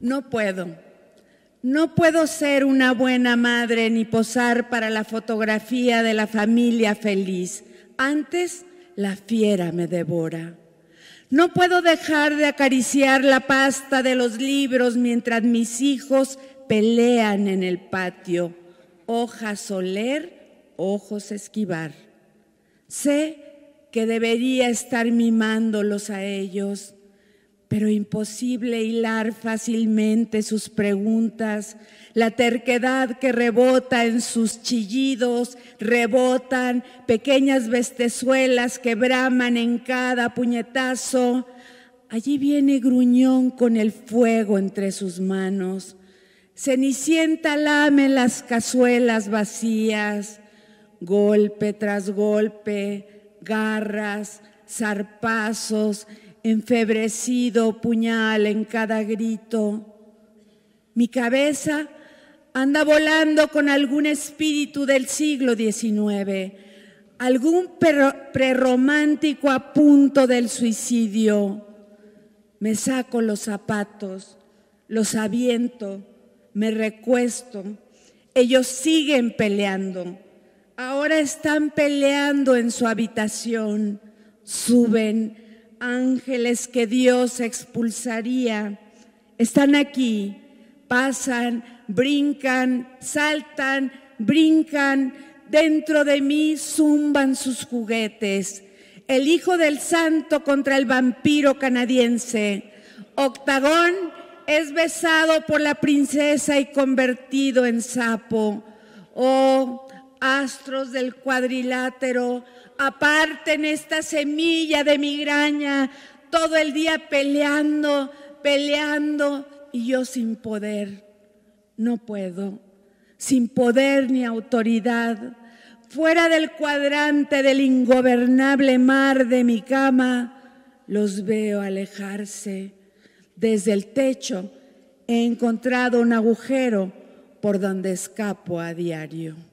No puedo. No puedo ser una buena madre ni posar para la fotografía de la familia feliz. Antes, la fiera me devora. No puedo dejar de acariciar la pasta de los libros mientras mis hijos pelean en el patio. Hojas oler, ojos esquivar. Sé que debería estar mimándolos a ellos, pero imposible hilar fácilmente sus preguntas, la terquedad que rebota en sus chillidos, rebotan pequeñas bestezuelas que braman en cada puñetazo. Allí viene gruñón con el fuego entre sus manos. Cenicienta lame las cazuelas vacías golpe tras golpe, garras, zarpazos, enfebrecido puñal en cada grito. Mi cabeza anda volando con algún espíritu del siglo XIX, algún prerromántico a punto del suicidio. Me saco los zapatos, los aviento, me recuesto. Ellos siguen peleando ahora están peleando en su habitación. Suben ángeles que Dios expulsaría. Están aquí, pasan, brincan, saltan, brincan. Dentro de mí zumban sus juguetes. El hijo del santo contra el vampiro canadiense. Octagón es besado por la princesa y convertido en sapo. Oh, astros del cuadrilátero, aparten esta semilla de migraña, todo el día peleando, peleando y yo sin poder. No puedo, sin poder ni autoridad, fuera del cuadrante del ingobernable mar de mi cama, los veo alejarse. Desde el techo he encontrado un agujero por donde escapo a diario.